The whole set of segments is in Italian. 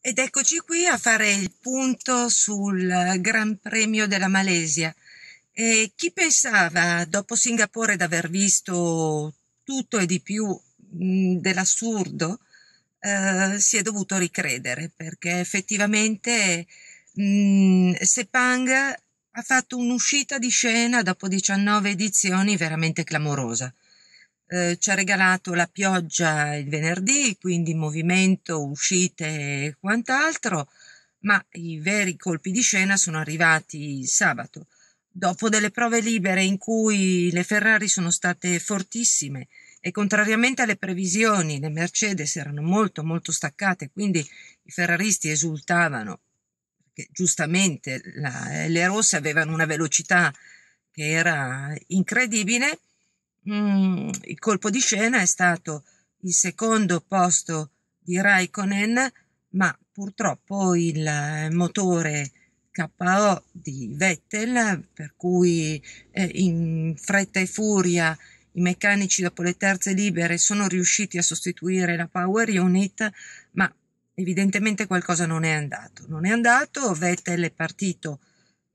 Ed eccoci qui a fare il punto sul Gran Premio della Malesia. E chi pensava dopo Singapore di aver visto tutto e di più mm, dell'assurdo eh, si è dovuto ricredere perché effettivamente mh, mm, Sepang ha fatto un'uscita di scena dopo 19 edizioni veramente clamorosa eh, ci ha regalato la pioggia il venerdì, quindi movimento, uscite e quant'altro, ma i veri colpi di scena sono arrivati il sabato, dopo delle prove libere in cui le Ferrari sono state fortissime e contrariamente alle previsioni le Mercedes erano molto molto staccate, quindi i ferraristi esultavano, perché giustamente la, le rosse avevano una velocità che era incredibile Mm, il colpo di scena è stato il secondo posto di Raikkonen, ma purtroppo il eh, motore KO di Vettel, per cui eh, in fretta e furia i meccanici dopo le terze libere sono riusciti a sostituire la Power Unit, ma evidentemente qualcosa non è andato. Non è andato, Vettel è partito,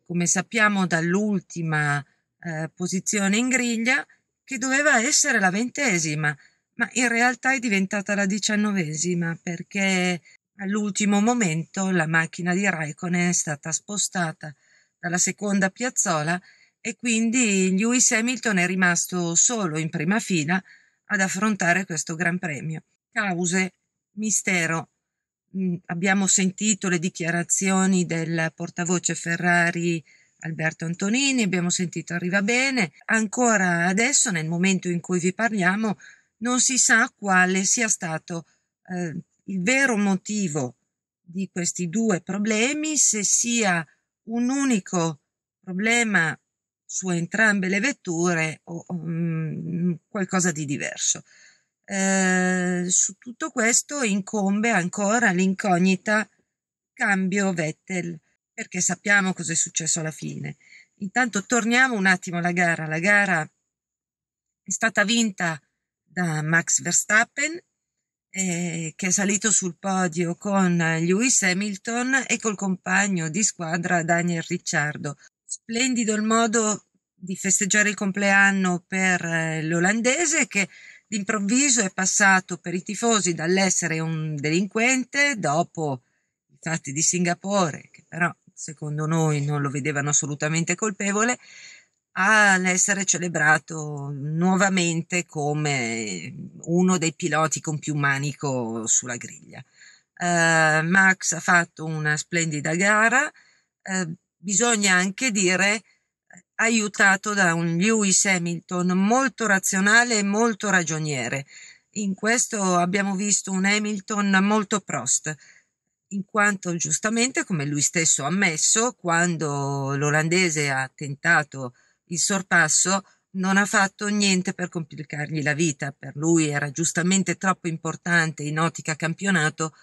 come sappiamo, dall'ultima eh, posizione in griglia che doveva essere la ventesima, ma in realtà è diventata la diciannovesima perché all'ultimo momento la macchina di Raikkonen è stata spostata dalla seconda piazzola e quindi Lewis Hamilton è rimasto solo in prima fila ad affrontare questo Gran Premio. Cause, mistero. Mm, abbiamo sentito le dichiarazioni del portavoce Ferrari Alberto Antonini, abbiamo sentito Arriva Bene, ancora adesso nel momento in cui vi parliamo non si sa quale sia stato eh, il vero motivo di questi due problemi, se sia un unico problema su entrambe le vetture o, o mm, qualcosa di diverso. Eh, su tutto questo incombe ancora l'incognita cambio Vettel perché sappiamo cosa è successo alla fine. Intanto torniamo un attimo alla gara. La gara è stata vinta da Max Verstappen, eh, che è salito sul podio con Lewis Hamilton e col compagno di squadra Daniel Ricciardo. Splendido il modo di festeggiare il compleanno per eh, l'olandese che d'improvviso è passato per i tifosi dall'essere un delinquente dopo i fatti di Singapore, che però secondo noi non lo vedevano assolutamente colpevole, all'essere celebrato nuovamente come uno dei piloti con più manico sulla griglia. Uh, Max ha fatto una splendida gara, uh, bisogna anche dire aiutato da un Lewis Hamilton molto razionale e molto ragioniere. In questo abbiamo visto un Hamilton molto prost, in quanto giustamente, come lui stesso ha ammesso, quando l'olandese ha tentato il sorpasso, non ha fatto niente per complicargli la vita. Per lui era giustamente troppo importante in ottica campionato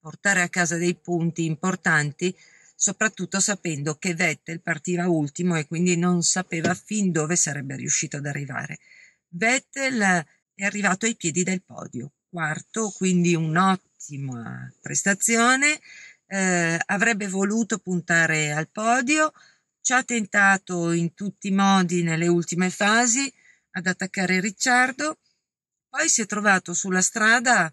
portare a casa dei punti importanti, soprattutto sapendo che Vettel partiva ultimo e quindi non sapeva fin dove sarebbe riuscito ad arrivare. Vettel è arrivato ai piedi del podio, quarto, quindi un ottimo grandissima prestazione, eh, avrebbe voluto puntare al podio, ci ha tentato in tutti i modi nelle ultime fasi ad attaccare Ricciardo, poi si è trovato sulla strada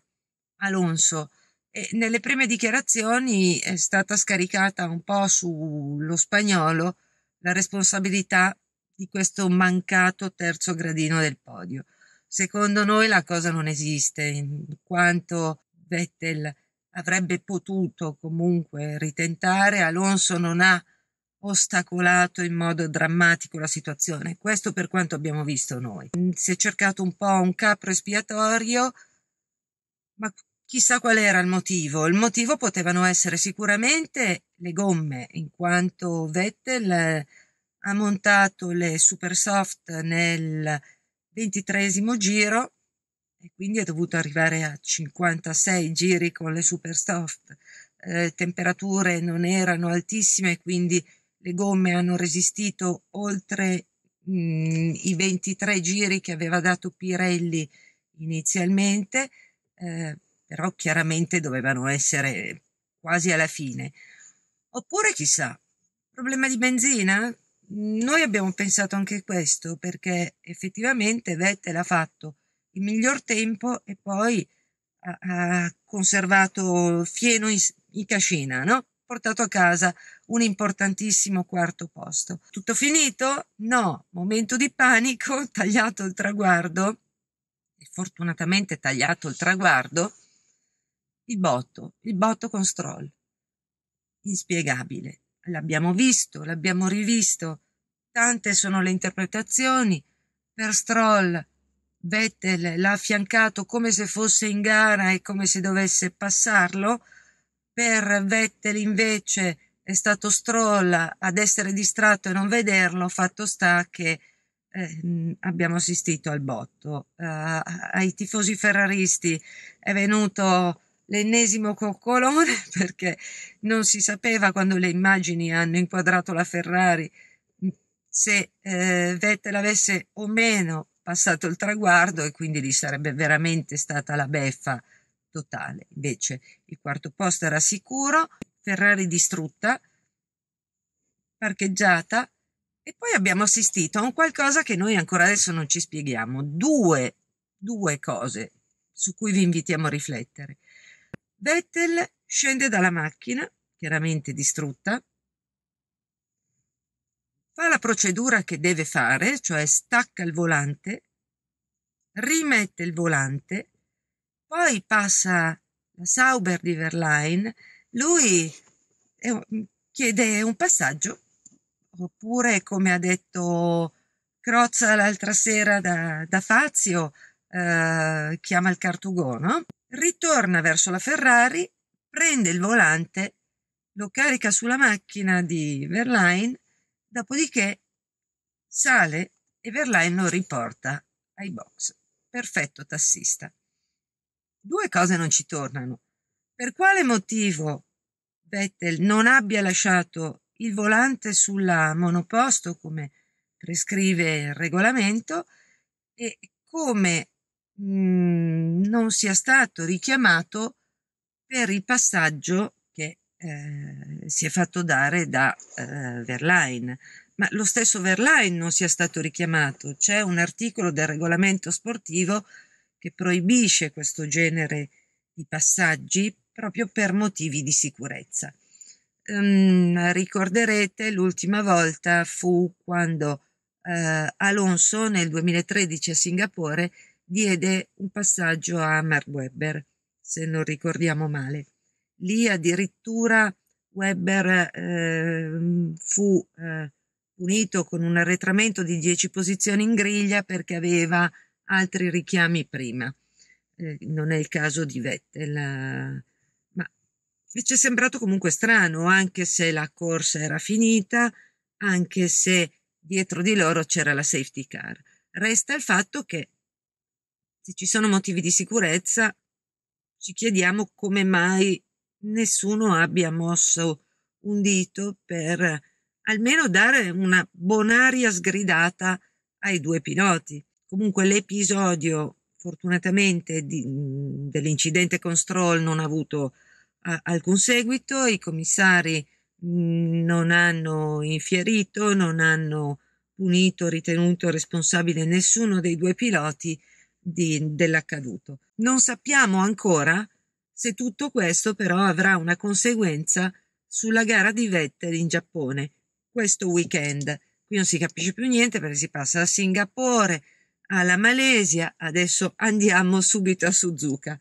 Alonso e nelle prime dichiarazioni è stata scaricata un po' sullo spagnolo la responsabilità di questo mancato terzo gradino del podio. Secondo noi la cosa non esiste, in quanto Vettel avrebbe potuto comunque ritentare, Alonso non ha ostacolato in modo drammatico la situazione. Questo per quanto abbiamo visto noi. Mm, si è cercato un po' un capro espiatorio, ma chissà qual era il motivo. Il motivo potevano essere sicuramente le gomme, in quanto Vettel eh, ha montato le Super Soft nel ventitresimo giro e quindi è dovuto arrivare a 56 giri con le super soft. Eh, temperature non erano altissime, quindi le gomme hanno resistito oltre mh, mm, i 23 giri che aveva dato Pirelli inizialmente, eh, però chiaramente dovevano essere quasi alla fine. Oppure chissà, problema di benzina? Noi abbiamo pensato anche questo perché effettivamente Vettel ha fatto il miglior tempo e poi ha, ha conservato fieno in, in cascina, no? portato a casa un importantissimo quarto posto. Tutto finito? No, momento di panico, tagliato il traguardo, e fortunatamente tagliato il traguardo, il botto, il botto con Stroll. Inspiegabile. L'abbiamo visto, l'abbiamo rivisto, tante sono le interpretazioni. Per Stroll Vettel l'ha affiancato come se fosse in gara e come se dovesse passarlo. Per Vettel invece è stato Stroll ad essere distratto e non vederlo, fatto sta che eh, abbiamo assistito al botto. Uh, ai tifosi ferraristi è venuto l'ennesimo coccolone perché non si sapeva quando le immagini hanno inquadrato la Ferrari se eh, Vettel avesse o meno passato il traguardo e quindi lì sarebbe veramente stata la beffa totale. Invece il quarto posto era sicuro, Ferrari distrutta, parcheggiata e poi abbiamo assistito a un qualcosa che noi ancora adesso non ci spieghiamo. Due, due cose su cui vi invitiamo a riflettere. Vettel scende dalla macchina, chiaramente distrutta, fa la procedura che deve fare, cioè stacca il volante, rimette il volante, poi passa la Sauber di Verline, lui chiede un passaggio, oppure come ha detto Crozza l'altra sera da, da Fazio, eh, chiama il cartugono, ritorna verso la Ferrari, prende il volante, lo carica sulla macchina di Verline Dopodiché sale e Verlaine lo riporta ai box. Perfetto tassista. Due cose non ci tornano. Per quale motivo Vettel non abbia lasciato il volante sulla monoposto come prescrive il regolamento e come mh, mm, non sia stato richiamato per il passaggio eh, si è fatto dare da eh, Verlaine. Ma lo stesso Verlaine non sia stato richiamato. C'è un articolo del regolamento sportivo che proibisce questo genere di passaggi proprio per motivi di sicurezza. Um, ricorderete l'ultima volta fu quando uh, Alonso nel 2013 a Singapore diede un passaggio a Mark Webber, se non ricordiamo male. Lì addirittura Weber eh, fu eh, punito con un arretramento di 10 posizioni in griglia perché aveva altri richiami prima. Eh, non è il caso di Vettel, eh, ma ci è sembrato comunque strano, anche se la corsa era finita, anche se dietro di loro c'era la safety car. Resta il fatto che se ci sono motivi di sicurezza, ci chiediamo come mai nessuno abbia mosso un dito per almeno dare una bonaria sgridata ai due piloti. Comunque l'episodio, fortunatamente, di, dell'incidente con Stroll non ha avuto a, alcun seguito, i commissari non hanno infierito, non hanno punito, ritenuto responsabile nessuno dei due piloti di, dell'accaduto. Non sappiamo ancora se tutto questo però avrà una conseguenza sulla gara di Vettel in Giappone questo weekend. Qui non si capisce più niente perché si passa a Singapore, alla Malesia, adesso andiamo subito a Suzuka.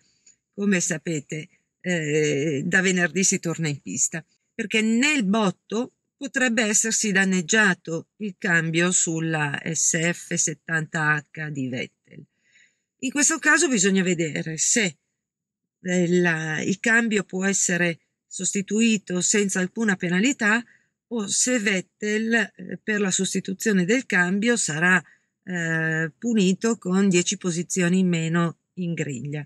Come sapete, eh, da venerdì si torna in pista perché nel botto potrebbe essersi danneggiato il cambio sulla SF70H di Vettel. In questo caso bisogna vedere se eh, la, il cambio può essere sostituito senza alcuna penalità o se Vettel eh, per la sostituzione del cambio sarà eh, punito con 10 posizioni in meno in griglia.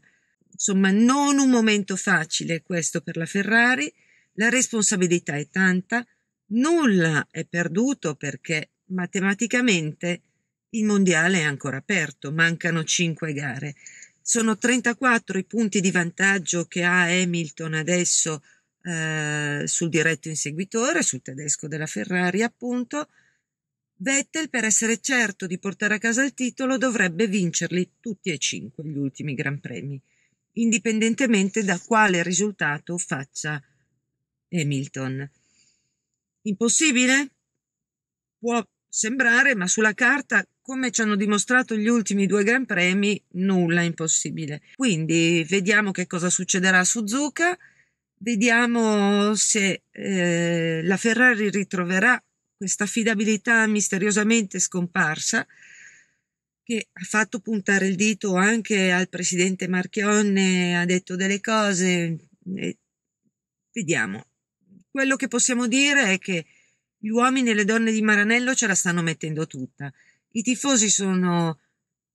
Insomma, non un momento facile questo per la Ferrari, la responsabilità è tanta, nulla è perduto perché matematicamente il mondiale è ancora aperto, mancano 5 gare. Sono 34 i punti di vantaggio che ha Hamilton adesso eh, sul diretto inseguitore, sul tedesco della Ferrari appunto. Vettel, per essere certo di portare a casa il titolo, dovrebbe vincerli tutti e cinque gli ultimi Gran Premi, indipendentemente da quale risultato faccia Hamilton. Impossibile? Può sembrare, ma sulla carta come ci hanno dimostrato gli ultimi due Gran Premi, nulla è impossibile. Quindi vediamo che cosa succederà a Suzuka, vediamo se eh, la Ferrari ritroverà questa affidabilità misteriosamente scomparsa che ha fatto puntare il dito anche al presidente Marchionne, ha detto delle cose. vediamo. Quello che possiamo dire è che gli uomini e le donne di Maranello ce la stanno mettendo tutta. I tifosi sono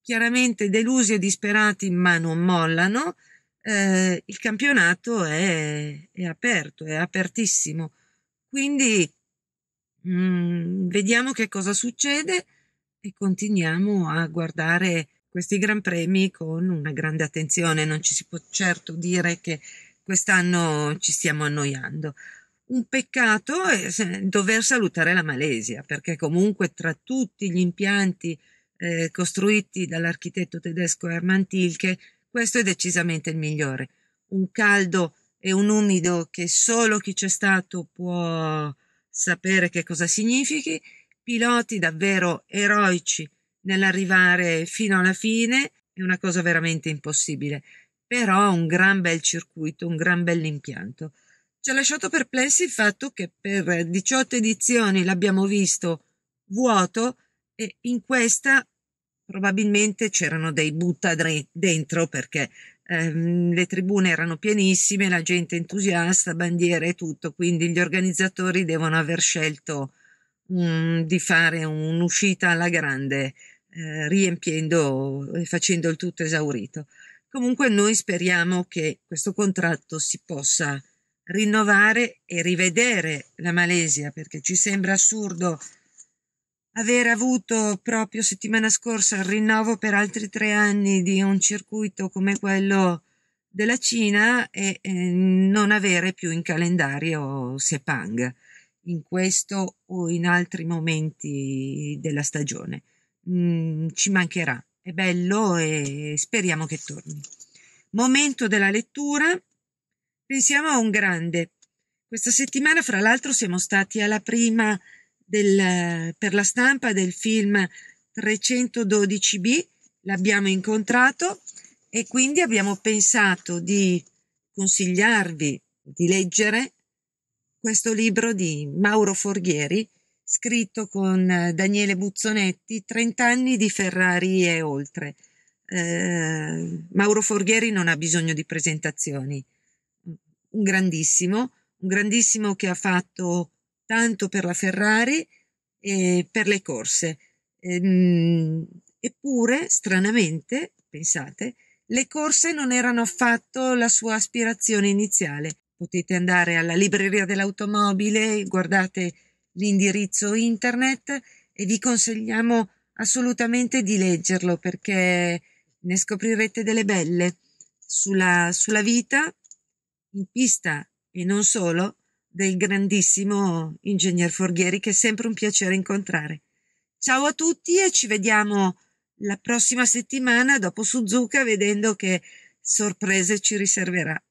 chiaramente delusi e disperati, ma non mollano. Eh, il campionato è, è, aperto, è apertissimo. Quindi mh, mm, vediamo che cosa succede e continuiamo a guardare questi gran premi con una grande attenzione. Non ci si può certo dire che quest'anno ci stiamo annoiando un peccato dover salutare la Malesia, perché comunque tra tutti gli impianti eh, costruiti dall'architetto tedesco Hermann Tilke, questo è decisamente il migliore. Un caldo e un umido che solo chi c'è stato può sapere che cosa significhi, piloti davvero eroici nell'arrivare fino alla fine, è una cosa veramente impossibile, però un gran bel circuito, un gran bell'impianto. Ci ha lasciato perplessi il fatto che per 18 edizioni l'abbiamo visto vuoto e in questa probabilmente c'erano dei butta dentro perché ehm, le tribune erano pienissime, la gente entusiasta, bandiere e tutto, quindi gli organizzatori devono aver scelto um, di fare un'uscita alla grande, eh, riempiendo e facendo il tutto esaurito. Comunque noi speriamo che questo contratto si possa rinnovare e rivedere la Malesia, perché ci sembra assurdo aver avuto proprio settimana scorsa il rinnovo per altri tre anni di un circuito come quello della Cina e, e non avere più in calendario Sepang in questo o in altri momenti della stagione. Mm, ci mancherà, è bello e speriamo che torni. Momento della lettura Pensiamo a un grande. Questa settimana, fra l'altro, siamo stati alla prima del, per la stampa del film 312B, l'abbiamo incontrato e quindi abbiamo pensato di consigliarvi di leggere questo libro di Mauro Forghieri, scritto con eh, Daniele Buzzonetti, 30 anni di Ferrari e oltre. Eh, Mauro Forghieri non ha bisogno di presentazioni un grandissimo, un grandissimo che ha fatto tanto per la Ferrari e per le corse. Ehm, eppure, stranamente, pensate, le corse non erano affatto la sua aspirazione iniziale. Potete andare alla libreria dell'automobile, guardate l'indirizzo internet e vi consigliamo assolutamente di leggerlo perché ne scoprirete delle belle sulla, sulla vita, in pista e non solo, del grandissimo ingegner Forghieri che è sempre un piacere incontrare. Ciao a tutti e ci vediamo la prossima settimana dopo Suzuka vedendo che sorprese ci riserverà.